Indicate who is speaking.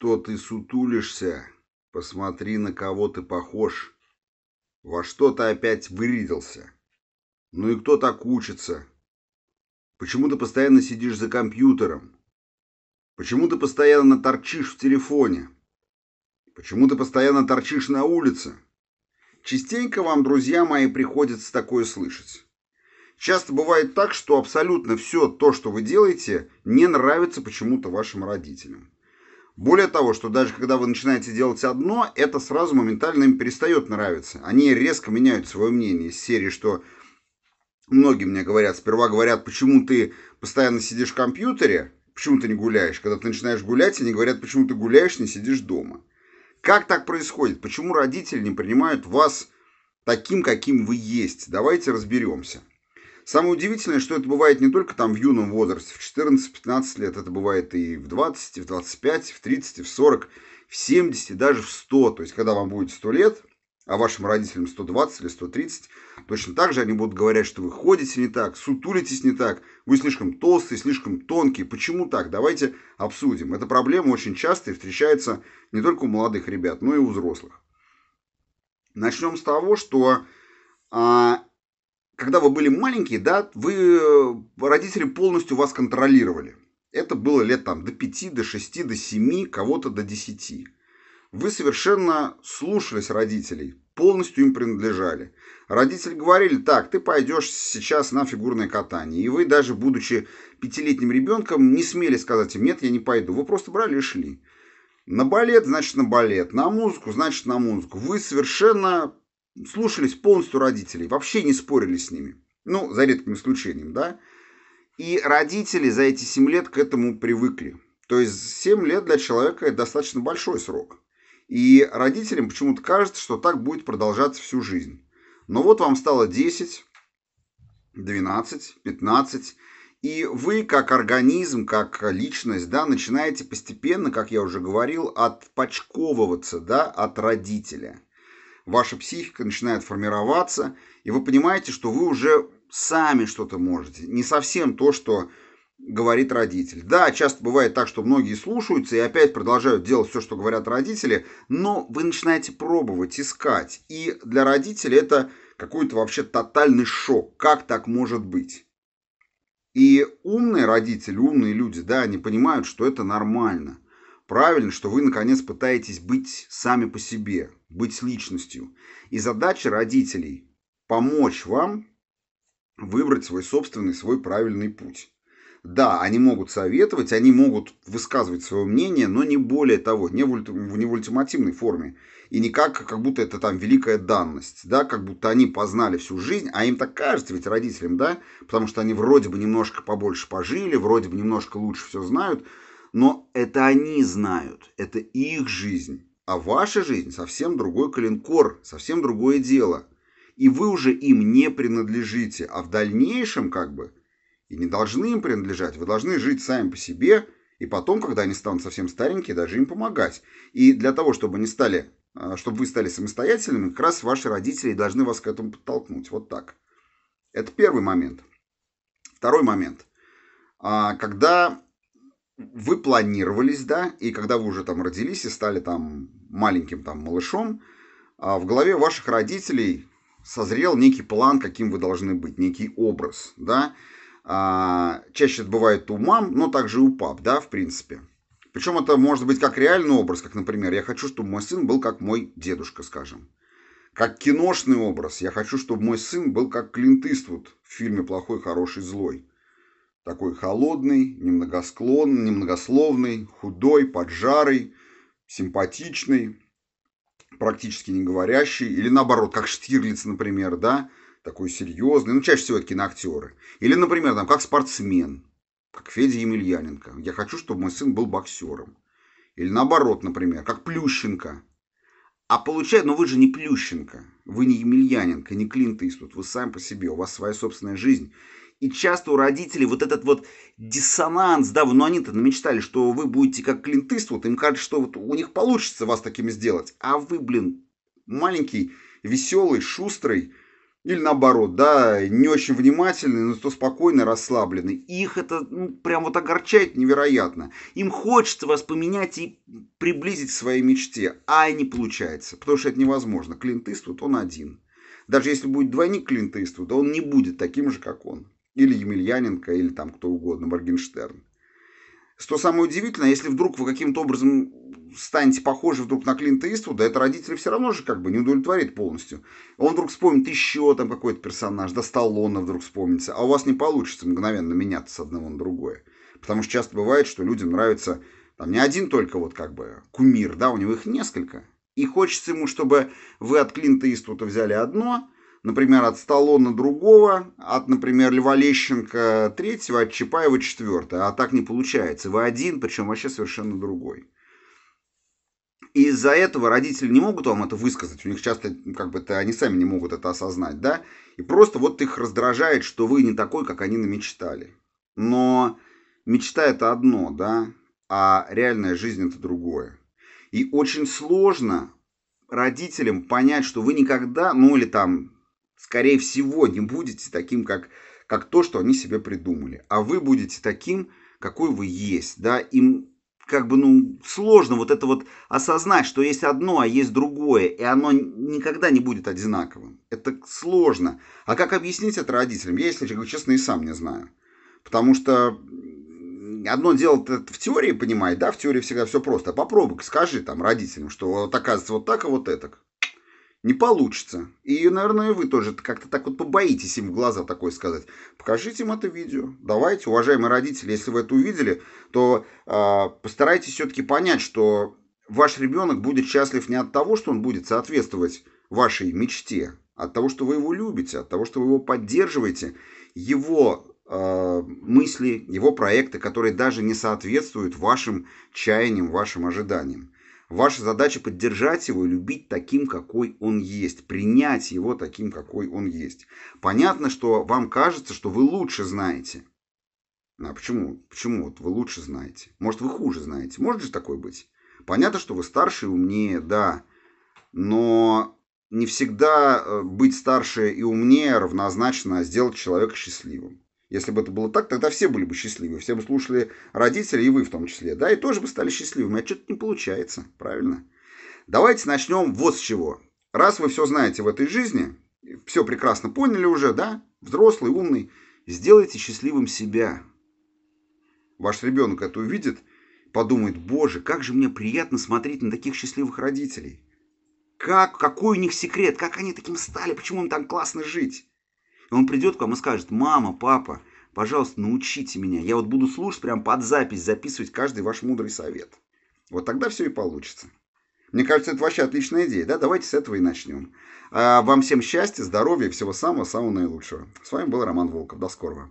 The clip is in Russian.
Speaker 1: Что ты сутулишься? Посмотри, на кого ты похож. Во что ты опять вырядился? Ну и кто так учится? Почему ты постоянно сидишь за компьютером? Почему ты постоянно торчишь в телефоне? Почему ты постоянно торчишь на улице? Частенько вам, друзья мои, приходится такое слышать. Часто бывает так, что абсолютно все то, что вы делаете, не нравится почему-то вашим родителям. Более того, что даже когда вы начинаете делать одно, это сразу моментально им перестает нравиться. Они резко меняют свое мнение из серии, что многие мне говорят, сперва говорят, почему ты постоянно сидишь в компьютере, почему ты не гуляешь. Когда ты начинаешь гулять, они говорят, почему ты гуляешь, не сидишь дома. Как так происходит? Почему родители не принимают вас таким, каким вы есть? Давайте разберемся. Самое удивительное, что это бывает не только там в юном возрасте, в 14-15 лет, это бывает и в 20, и в 25, и в 30, и в 40, в 70, и даже в 100. То есть, когда вам будет 100 лет, а вашим родителям 120 или 130, точно так же они будут говорить, что вы ходите не так, сутулитесь не так, вы слишком толстый, слишком тонкий. Почему так? Давайте обсудим. Эта проблема очень часто и встречается не только у молодых ребят, но и у взрослых. Начнем с того, что а, когда вы были маленькие, да, вы э, родители полностью вас контролировали. Это было лет там до 5, до 6, до 7, кого-то до 10. Вы совершенно слушались родителей, полностью им принадлежали. Родители говорили, так, ты пойдешь сейчас на фигурное катание. И вы даже, будучи пятилетним ребенком, не смели сказать им, нет, я не пойду. Вы просто брали и шли. На балет, значит, на балет. На музыку, значит, на музыку. Вы совершенно слушались полностью родителей, вообще не спорили с ними. Ну, за редким исключением, да. И родители за эти 7 лет к этому привыкли. То есть 7 лет для человека это достаточно большой срок. И родителям почему-то кажется, что так будет продолжаться всю жизнь. Но вот вам стало 10, 12, 15, и вы как организм, как личность, да, начинаете постепенно, как я уже говорил, отпочковываться, да, от родителя – ваша психика начинает формироваться, и вы понимаете, что вы уже сами что-то можете. Не совсем то, что говорит родитель. Да, часто бывает так, что многие слушаются и опять продолжают делать все, что говорят родители, но вы начинаете пробовать, искать. И для родителей это какой-то вообще тотальный шок. Как так может быть? И умные родители, умные люди, да, они понимают, что это нормально – Правильно, что вы, наконец, пытаетесь быть сами по себе, быть личностью. И задача родителей – помочь вам выбрать свой собственный, свой правильный путь. Да, они могут советовать, они могут высказывать свое мнение, но не более того, не в, не в ультимативной форме. И не как, как будто это там великая данность, да, как будто они познали всю жизнь, а им так кажется ведь родителям, да, потому что они вроде бы немножко побольше пожили, вроде бы немножко лучше все знают, но это они знают, это их жизнь. А ваша жизнь совсем другой коленкор, совсем другое дело. И вы уже им не принадлежите, а в дальнейшем как бы и не должны им принадлежать. Вы должны жить сами по себе, и потом, когда они станут совсем старенькие, даже им помогать. И для того, чтобы они стали, а, чтобы вы стали самостоятельными, как раз ваши родители должны вас к этому подтолкнуть. Вот так. Это первый момент. Второй момент. А, когда вы планировались, да, и когда вы уже там родились и стали там маленьким там малышом, а в голове ваших родителей созрел некий план, каким вы должны быть, некий образ, да. А, чаще это бывает у мам, но также и у пап, да, в принципе. Причем это может быть как реальный образ, как, например, я хочу, чтобы мой сын был как мой дедушка, скажем. Как киношный образ, я хочу, чтобы мой сын был как Клинт Иствуд в фильме «Плохой, хороший, злой». Такой холодный, немногосклонный, немногословный, худой, поджарый, симпатичный, практически не говорящий. Или наоборот, как Штирлиц, например, да, такой серьезный. Ну, чаще всего это киноактеры. Или, например, там, как спортсмен, как Федя Емельяненко. Я хочу, чтобы мой сын был боксером. Или наоборот, например, как Плющенко. А получает, но ну вы же не Плющенко, вы не Емельяненко, не Клинт Иствуд, вы сами по себе, у вас своя собственная жизнь. И часто у родителей вот этот вот диссонанс, да, но ну, они-то мечтали, что вы будете как клинтыст вот им кажется, что вот у них получится вас такими сделать, а вы, блин, маленький, веселый, шустрый, или наоборот, да, не очень внимательный, но зато спокойный, расслабленный. Их это ну, прям вот огорчает невероятно. Им хочется вас поменять и приблизить к своей мечте, а не получается, потому что это невозможно. Клинтыст вот он один. Даже если будет двойник Клинт Иствуда, он не будет таким же, как он. Или Емельяненко, или там кто угодно, Моргенштерн. Что самое удивительное, если вдруг вы каким-то образом станете похожи вдруг на Клинта Иствуда, это родители все равно же как бы не удовлетворит полностью. Он вдруг вспомнит еще там какой-то персонаж, да Сталлоне вдруг вспомнится, а у вас не получится мгновенно меняться с одного на другое. Потому что часто бывает, что людям нравится там не один только вот как бы кумир, да, у него их несколько. И хочется ему, чтобы вы от Клинта Иствуда взяли одно – например, от Сталлона другого, от, например, Льва Лещенко третьего, от Чапаева четвертого. А так не получается. Вы один, причем вообще совершенно другой. И из-за этого родители не могут вам это высказать. У них часто, как бы, они сами не могут это осознать, да? И просто вот их раздражает, что вы не такой, как они намечтали. Но мечта – это одно, да? А реальная жизнь – это другое. И очень сложно родителям понять, что вы никогда, ну или там скорее всего, не будете таким, как, как то, что они себе придумали. А вы будете таким, какой вы есть, да, им как бы, ну, сложно вот это вот осознать, что есть одно, а есть другое, и оно никогда не будет одинаковым. Это сложно. А как объяснить это родителям? Я, если честно, и сам не знаю. Потому что одно дело в теории понимать, да, в теории всегда все просто. А попробуй скажи там родителям, что вот оказывается вот так, и а вот это не получится. И, наверное, вы тоже как-то так вот побоитесь им в глаза такое сказать. Покажите им это видео. Давайте, уважаемые родители, если вы это увидели, то э, постарайтесь все-таки понять, что ваш ребенок будет счастлив не от того, что он будет соответствовать вашей мечте, а от того, что вы его любите, от того, что вы его поддерживаете, его э, мысли, его проекты, которые даже не соответствуют вашим чаяниям, вашим ожиданиям. Ваша задача поддержать его и любить таким, какой он есть, принять его таким, какой он есть. Понятно, что вам кажется, что вы лучше знаете. Ну, а почему? Почему вот вы лучше знаете? Может, вы хуже знаете? Может же такое быть? Понятно, что вы старше и умнее, да. Но не всегда э, быть старше и умнее равнозначно сделать человека счастливым. Если бы это было так, тогда все были бы счастливы. Все бы слушали родители, и вы в том числе, да, и тоже бы стали счастливыми. А что-то не получается, правильно? Давайте начнем вот с чего. Раз вы все знаете в этой жизни, все прекрасно поняли уже, да, взрослый, умный, сделайте счастливым себя. Ваш ребенок это увидит, подумает, боже, как же мне приятно смотреть на таких счастливых родителей. Как, какой у них секрет, как они таким стали, почему им так классно жить. И он придет к вам и скажет, мама, папа, пожалуйста, научите меня. Я вот буду слушать прям под запись, записывать каждый ваш мудрый совет. Вот тогда все и получится. Мне кажется, это вообще отличная идея, да? Давайте с этого и начнем. А вам всем счастья, здоровья и всего самого-самого наилучшего. С вами был Роман Волков. До скорого.